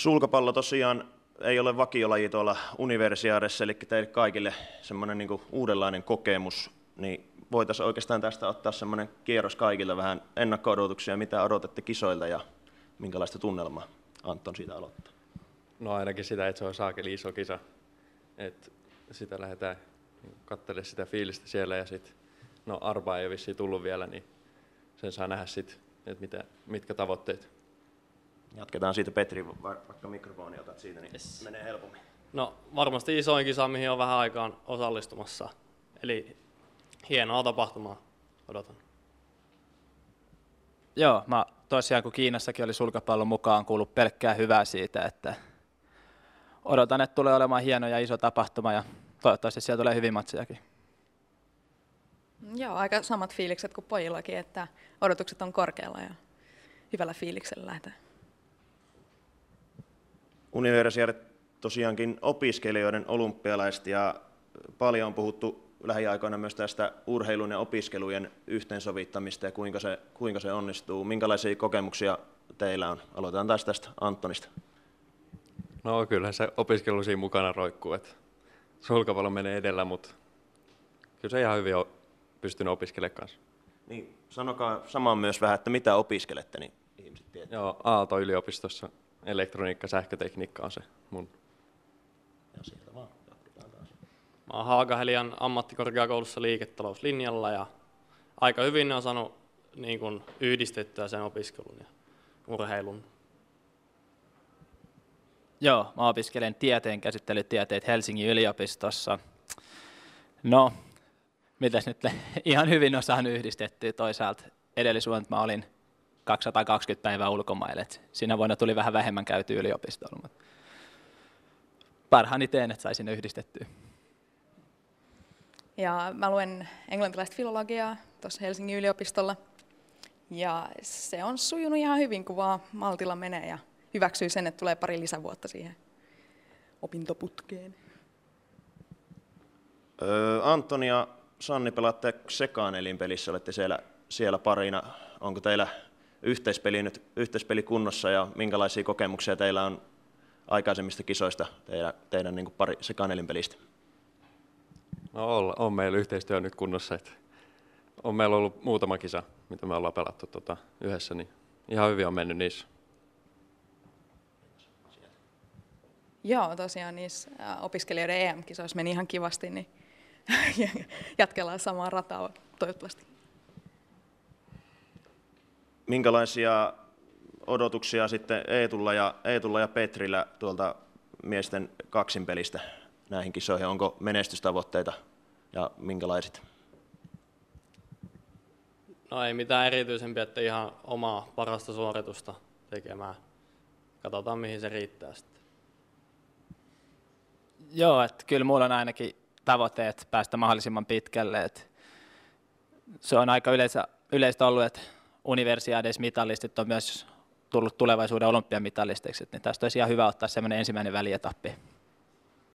Sulkapallo tosiaan ei ole vakiolaji tuolla universiaadessa, eli teille kaikille semmoinen niin uudenlainen kokemus, niin voitaisiin oikeastaan tästä ottaa semmoinen kierros kaikille vähän ennakko mitä odotatte kisoilta ja minkälaista tunnelmaa Anton siitä aloittaa. No ainakin sitä, että se on saakeli iso kisa. että sitä lähdetään katselemaan sitä fiilistä siellä ja sitten, no arvaa ei ole vissiin tullut vielä, niin sen saa nähdä sitten, että mitä, mitkä tavoitteet Jatketaan siitä Petri, vaikka mikrofoni otat siitä, niin yes. menee helpommin. No varmasti isoin kisa, mihin on vähän aikaan osallistumassa. Eli hienoa tapahtumaa odotan. Joo, mä tosiaan kun Kiinassakin oli sulkapallon mukaan kuullut pelkkää hyvää siitä, että odotan, että tulee olemaan hieno ja iso tapahtuma ja toivottavasti siellä tulee hyvin matsejakin. Joo, aika samat fiilikset kuin pojillakin, että odotukset on korkealla ja hyvällä fiiliksellä lähtee. Universiade tosiaankin opiskelijoiden olympialaiset ja paljon on puhuttu lähiaikoina myös tästä urheilun ja opiskelujen yhteensovittamista ja kuinka se, kuinka se onnistuu. Minkälaisia kokemuksia teillä on? Aloitetaan taas tästä Antonista. No kyllähän se opiskelu siinä mukana roikkuu, että sulkavalo menee edellä, mutta kyllä se ihan hyvin on pystynyt opiskelemaan kanssa. Niin, sanokaa samaan myös vähän, että mitä opiskelette, niin ihmiset tietää. Joo, Aalto-yliopistossa elektroniikka, sähkötekniikka on se mun. Ja sieltä vaan jatketaan taas. Mä oon Haagahelian ammattikorkeakoulussa liiketalouslinjalla ja aika hyvin ne on saanut niin kun, yhdistettyä sen opiskelun ja urheilun. Joo, mä opiskelen tieteen käsittelytieteet Helsingin yliopistossa. No, mitäs nyt ihan hyvin osaan yhdistettyä toisaalta edellisvuonna, mä olin 220 päivää ulkomaille. Et siinä vuonna tuli vähän vähemmän käyty yliopistolla, mutta parhaani teen, että saisin ne yhdistettyä. Ja mä luen englantilaista filologiaa tuossa Helsingin yliopistolla. Ja se on sujunut ihan hyvin, kun vaan maltilla menee ja hyväksyy sen, että tulee pari lisävuotta siihen opintoputkeen. Öö, Antonia, ja Sanni pelaatte sekaan elinpelissä, olette siellä, siellä parina. Onko teillä yhteispeli nyt, yhteispeli kunnossa ja minkälaisia kokemuksia teillä on aikaisemmista kisoista teidän, teidän niin pari sekanelin pelistä? No on, on meillä yhteistyö nyt kunnossa. Että on meillä ollut muutama kisa, mitä me ollaan pelattu tota, yhdessä, niin ihan hyvin on mennyt niissä. Joo, tosiaan niissä opiskelijoiden EM-kisoissa meni ihan kivasti, niin jatkellaan samaa rataa toivottavasti minkälaisia odotuksia sitten Eetulla ja, Eetulla ja Petrillä tuolta miesten kaksin pelistä näihin kisoihin? Onko menestystavoitteita ja minkälaiset? No ei mitään erityisempiä, että ihan omaa parasta suoritusta tekemään. Katsotaan mihin se riittää sitten. Joo, että kyllä mulla on ainakin tavoitteet päästä mahdollisimman pitkälle. Että se on aika yleensä, yleistä ollut, että mitallistit on myös tullut tulevaisuuden olympiamitalisteiksi, niin tästä olisi ihan hyvä ottaa semmoinen ensimmäinen välietappi.